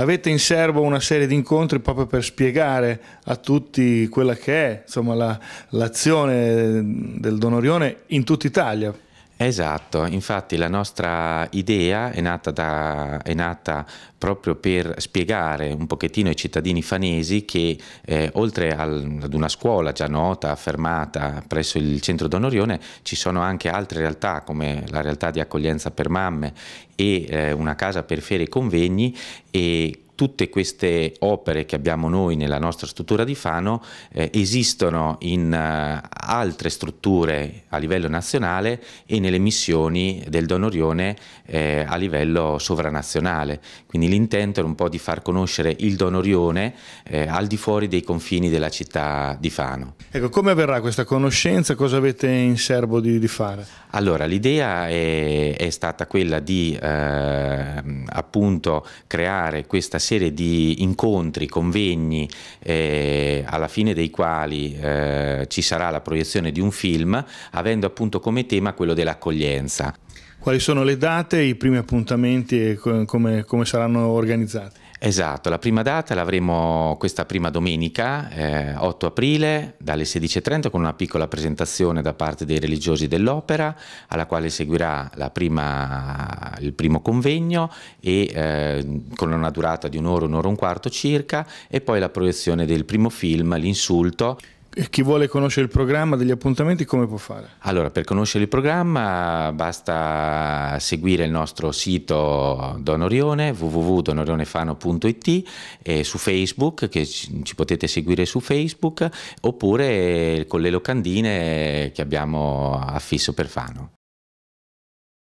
avete in serbo una serie di incontri proprio per spiegare a tutti quella che è l'azione la, del Don Orione in tutta Italia. Esatto, infatti la nostra idea è nata, da, è nata, proprio per spiegare un pochettino ai cittadini fanesi che eh, oltre al, ad una scuola già nota, affermata presso il centro Don Orione, ci sono anche altre realtà come la realtà di accoglienza per mamme e eh, una casa per ferie e convegni e tutte queste opere che abbiamo noi nella nostra struttura di Fano eh, esistono in uh, altre strutture a livello nazionale e nelle missioni del Don Orione eh, a livello sovranazionale. Quindi l'intento era un po' di far conoscere il Don Orione eh, al di fuori dei confini della città di Fano. Ecco, come avverrà questa conoscenza? Cosa avete in serbo di, di fare? Allora, l'idea è, è, stata quella di ehm, appunto creare questa serie di incontri, convegni, eh, alla fine dei quali eh, ci sarà la proiezione di un film, avendo appunto come tema quello dell'accoglienza. Quali sono le date, i primi appuntamenti e come, come saranno organizzati? Esatto, la prima data l'avremo questa prima domenica, eh, 8 aprile, dalle 16.30 con una piccola presentazione da parte dei religiosi dell'opera, alla quale seguirà prima, il primo convegno e, eh, con una durata di un'ora, un'ora e un quarto circa e poi la proiezione del primo film, L'insulto, chi vuole conoscere il programma degli appuntamenti come può fare? Allora, per conoscere il programma basta seguire il nostro sito Donorione, www.donorionefano.it e eh, su Facebook, che ci potete seguire su Facebook, oppure con le locandine che abbiamo affisso per Fano.